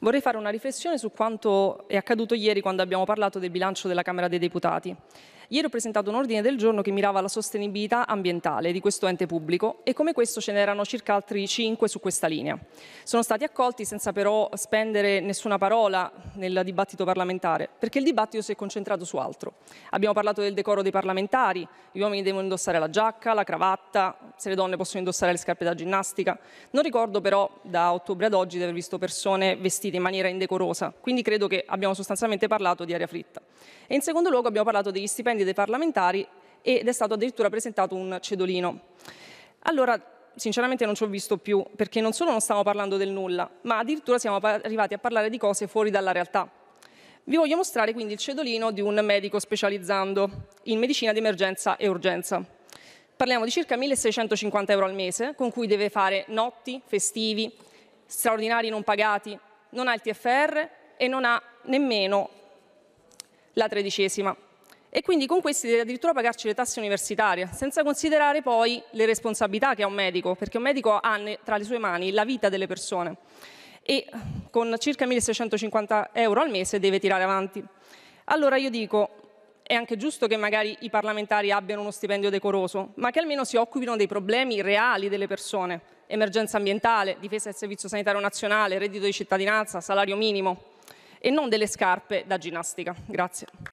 vorrei fare una riflessione su quanto è accaduto ieri quando abbiamo parlato del bilancio della Camera dei Deputati. Ieri ho presentato un ordine del giorno che mirava alla sostenibilità ambientale di questo ente pubblico e come questo ce n'erano circa altri 5 su questa linea. Sono stati accolti senza però spendere nessuna parola nel dibattito parlamentare, perché il dibattito si è concentrato su altro. Abbiamo parlato del decoro dei parlamentari, gli uomini devono indossare la giacca, la cravatta, se le donne possono indossare le scarpe da ginnastica. Non ricordo però da ottobre ad oggi di aver visto persone vestite gestite in maniera indecorosa, quindi credo che abbiamo sostanzialmente parlato di aria fritta. E in secondo luogo abbiamo parlato degli stipendi dei parlamentari ed è stato addirittura presentato un cedolino. Allora, sinceramente non ci ho visto più, perché non solo non stiamo parlando del nulla, ma addirittura siamo arrivati a parlare di cose fuori dalla realtà. Vi voglio mostrare quindi il cedolino di un medico specializzando in medicina di emergenza e urgenza. Parliamo di circa 1.650 euro al mese, con cui deve fare notti, festivi, straordinari non pagati, non ha il TFR e non ha nemmeno la tredicesima. E quindi con questi deve addirittura pagarci le tasse universitarie, senza considerare poi le responsabilità che ha un medico, perché un medico ha tra le sue mani la vita delle persone e con circa 1650 euro al mese deve tirare avanti. Allora io dico, è anche giusto che magari i parlamentari abbiano uno stipendio decoroso, ma che almeno si occupino dei problemi reali delle persone, emergenza ambientale, difesa del servizio sanitario nazionale, reddito di cittadinanza, salario minimo e non delle scarpe da ginnastica. Grazie.